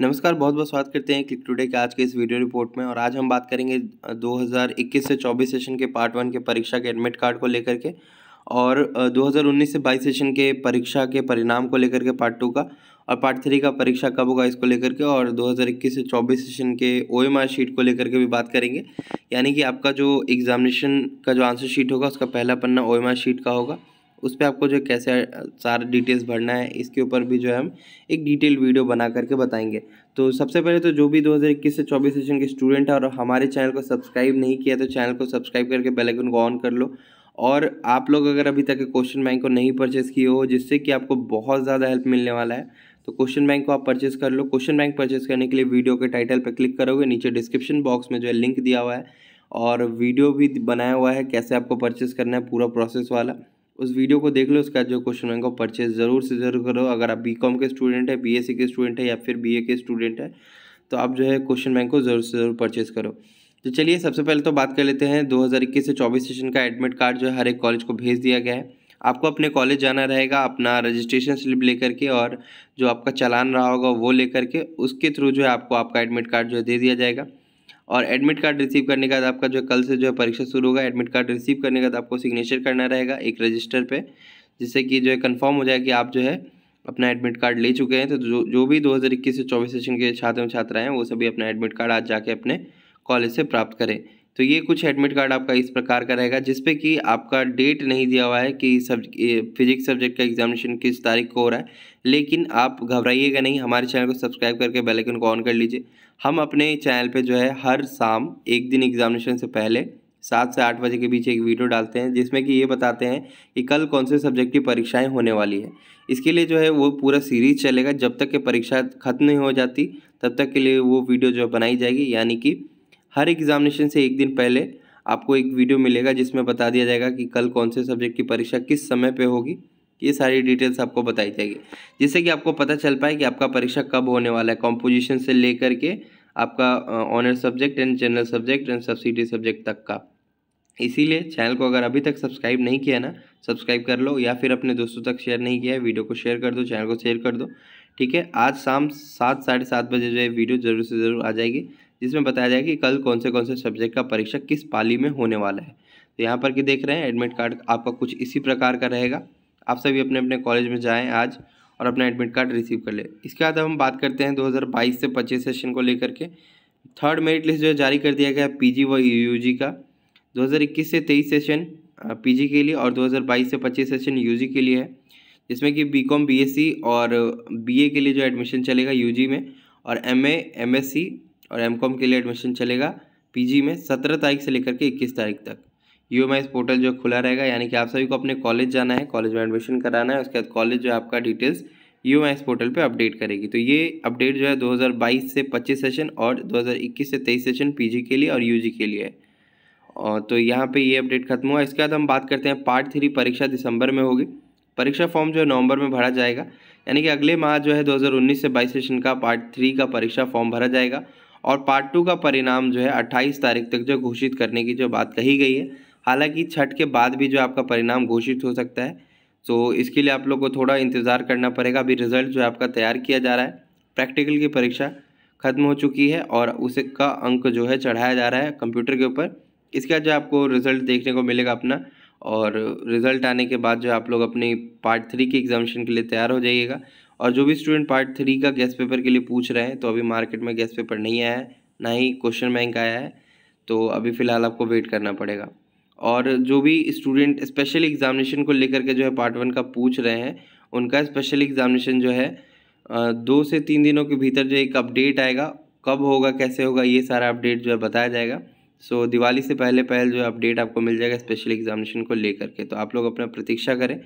नमस्कार बहुत बहुत स्वागत करते हैं क्लिक टुडे के आज के इस वीडियो रिपोर्ट में और आज हम बात करेंगे 2021 से 24 सेशन के पार्ट वन के परीक्षा के एडमिट कार्ड को लेकर के और 2019 से 22 सेशन के परीक्षा के परिणाम को लेकर के पार्ट टू का और पार्ट थ्री का परीक्षा कब होगा इसको लेकर के और 2021 से 24 सेशन के ओ एम आर शीट को लेकर के भी बात करेंगे यानी कि आपका जो एग्जामिनेशन का जो आंसर शीट होगा उसका पहला पन्ना ओ एम आर शीट का होगा उस पर आपको जो कैसे सारा डिटेल्स भरना है इसके ऊपर भी जो है हम एक डिटेल वीडियो बना करके बताएंगे तो सबसे पहले तो जो भी 2021 से 24 सेशन के स्टूडेंट हैं और हमारे चैनल को सब्सक्राइब नहीं किया तो चैनल को सब्सक्राइब करके बेल आइकन को ऑन कर लो और आप लोग अगर अभी तक क्वेश्चन बैंक को नहीं परचेस किए हो जिससे कि आपको बहुत ज़्यादा हेल्प मिलने वाला है तो क्वेश्चन बैंक को आप परचेस कर लो क्वेश्चन बैंक परचेस करने के लिए वीडियो के टाइटल पर क्लिक करोगे नीचे डिस्क्रिप्शन बॉक्स में जो है लिंक दिया हुआ है और वीडियो भी बनाया हुआ है कैसे आपको परचेस करना है पूरा प्रोसेस वाला उस वीडियो को देख लो उसका जो क्वेश्चन बैंक वो परचेज ज़रूर से ज़रूर करो अगर आप बी के स्टूडेंट है बी के स्टूडेंट है या फिर बी के स्टूडेंट है तो आप जो है क्वेश्चन बैंक को ज़रूर से ज़रूर परचेज़ करो तो चलिए सबसे पहले तो बात कर लेते हैं 2021 से 24 सेशन का एडमिट कार्ड जो है हर एक कॉलेज को भेज दिया गया है आपको अपने कॉलेज जाना रहेगा अपना रजिस्ट्रेशन स्लिप लेकर के और जो आपका चालान रहा होगा वो लेकर के उसके थ्रू जो है आपको आपका एडमिट कार्ड जो है दे दिया जाएगा और एडमिट कार्ड रिसीव करने के बाद आपका जो कल से जो है परीक्षा शुरू होगा एडमिट कार्ड रिसीव करने के बाद आपको सिग्नेचर करना रहेगा एक रजिस्टर पे जिससे कि जो है कन्फर्म हो जाए कि आप जो है अपना एडमिट कार्ड ले चुके हैं तो जो जो भी दो से चौबीस सेशन के छात्र एवं छात्रा हैं वो सभी अपना एडमिट कार्ड आज जाके अपने कॉलेज से प्राप्त करें तो ये कुछ एडमिट कार्ड आपका इस प्रकार का रहेगा जिसपे कि आपका डेट नहीं दिया हुआ है कि सब फिजिक्स सब्जेक्ट का एग्जामिनेशन किस तारीख को हो रहा है लेकिन आप घबराइएगा नहीं हमारे चैनल को सब्सक्राइब करके बेल आइकन को ऑन कर लीजिए हम अपने चैनल पे जो है हर शाम एक दिन एग्जामिनेशन से पहले सात से आठ बजे के बीच एक वीडियो डालते हैं जिसमें कि ये बताते हैं कि कल कौन से सब्जेक्ट की परीक्षाएं होने वाली है इसके लिए जो है वो पूरा सीरीज चलेगा जब तक कि परीक्षा खत्म नहीं हो जाती तब तक के लिए वो वीडियो जो बनाई जाएगी यानी कि हर एग्ज़ामिनेशन से एक दिन पहले आपको एक वीडियो मिलेगा जिसमें बता दिया जाएगा कि कल कौन से सब्जेक्ट की परीक्षा किस समय पे होगी ये सारी डिटेल्स आपको बताई जाएगी जिससे कि आपको पता चल पाए कि आपका परीक्षा कब होने वाला है कॉम्पोजिशन से लेकर के आपका honour subject and general subject and subsidiary subject तक का इसीलिए चैनल को अगर अभी तक सब्सक्राइब नहीं किया ना सब्सक्राइब कर लो या फिर अपने दोस्तों तक शेयर नहीं किया है वीडियो को शेयर कर दो चैनल को शेयर कर दो ठीक है आज शाम सात साढ़े सात बजे जो है वीडियो ज़रूर से ज़रूर आ जाएगी जिसमें बताया जाएगा कि कल कौन से कौन से सब्जेक्ट का परीक्षा किस पाली में होने वाला है तो यहाँ पर कि देख रहे हैं एडमिट कार्ड आपका कुछ इसी प्रकार का रहेगा आप सभी अपने अपने कॉलेज में जाएँ आज और अपना एडमिट कार्ड रिसीव कर ले इसके बाद हम बात करते हैं 2022 से 25 सेशन को लेकर के थर्ड मेरिट लिस्ट जो जारी कर दिया गया पी जी व यू का 2021 से 23 सेशन पीजी के लिए और 2022 से 25 सेशन यूजी के लिए है जिसमें कि बीकॉम बीएससी और बीए के लिए जो एडमिशन चलेगा यूजी में और एमए एमएससी और एम के लिए एडमिशन चलेगा पीजी में सत्रह तारीख से लेकर के इक्कीस तारीख तक यू एम पोर्टल जो खुला रहेगा यानी कि आप सभी को अपने कॉलेज जाना है कॉलेज में एडमिशन कराना है उसके बाद कॉलेज जो आपका डिटेल्स यू एम पोर्टल पे अपडेट करेगी तो ये अपडेट जो है 2022 से 25 सेशन और 2021 से 23 सेशन पीजी के लिए और यू के लिए है और तो यहाँ पे ये अपडेट खत्म हुआ इसके बाद हम बात करते हैं पार्ट थ्री परीक्षा दिसंबर में होगी परीक्षा फॉर्म जो है नवंबर में भरा जाएगा यानी कि अगले माह जो है 2019 से 22 सेशन का पार्ट थ्री का परीक्षा फॉर्म भरा जाएगा और पार्ट टू का परिणाम जो है अट्ठाईस तारीख तक जो घोषित करने की जो बात कही गई है हालांकि छठ के बाद भी जो आपका परिणाम घोषित हो सकता है तो इसके लिए आप लोग को थोड़ा इंतज़ार करना पड़ेगा अभी रिजल्ट जो आपका तैयार किया जा रहा है प्रैक्टिकल की परीक्षा खत्म हो चुकी है और उसका अंक जो है चढ़ाया जा रहा है कंप्यूटर के ऊपर इसका जो आपको रिज़ल्ट देखने को मिलेगा अपना और रिज़ल्ट आने के बाद जो आप लोग अपनी पार्ट थ्री की एग्जामिशन के लिए तैयार हो जाइएगा और जो भी स्टूडेंट पार्ट थ्री का गैस पेपर के लिए पूछ रहे हैं तो अभी मार्केट में गैस पेपर नहीं आया है ना ही क्वेश्चन बैंक आया है तो अभी फ़िलहाल आपको वेट करना पड़ेगा और जो भी स्टूडेंट स्पेशल एग्जामिनेशन को लेकर के जो है पार्ट वन का पूछ रहे हैं उनका स्पेशल एग्जामिनेशन जो है दो से तीन दिनों के भीतर जो एक अपडेट आएगा कब होगा कैसे होगा ये सारा अपडेट जो है बताया जाएगा सो so, दिवाली से पहले पहल जो है अपडेट आपको मिल जाएगा स्पेशल एग्जामिनेशन को लेकर के तो आप लोग अपना प्रतीक्षा करें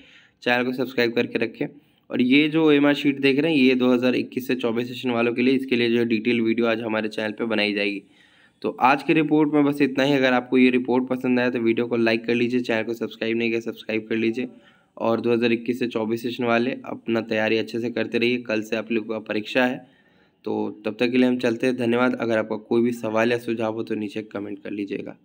चैनल को सब्सक्राइब करके रखें और ये जो एम शीट देख रहे हैं ये 2021 से 24 सेशन वालों के लिए इसके लिए जो है डिटेल वीडियो आज हमारे चैनल पर बनाई जाएगी तो आज की रिपोर्ट में बस इतना ही अगर आपको ये रिपोर्ट पसंद आया तो वीडियो को लाइक कर लीजिए चैनल को सब्सक्राइब नहीं किया सब्सक्राइब कर लीजिए और 2021 से 24 सेशन वाले अपना तैयारी अच्छे से करते रहिए कल से आप लोगों का परीक्षा है तो तब तक के लिए हम चलते हैं धन्यवाद अगर आपका कोई भी सवाल या सुझाव हो तो नीचे कमेंट कर लीजिएगा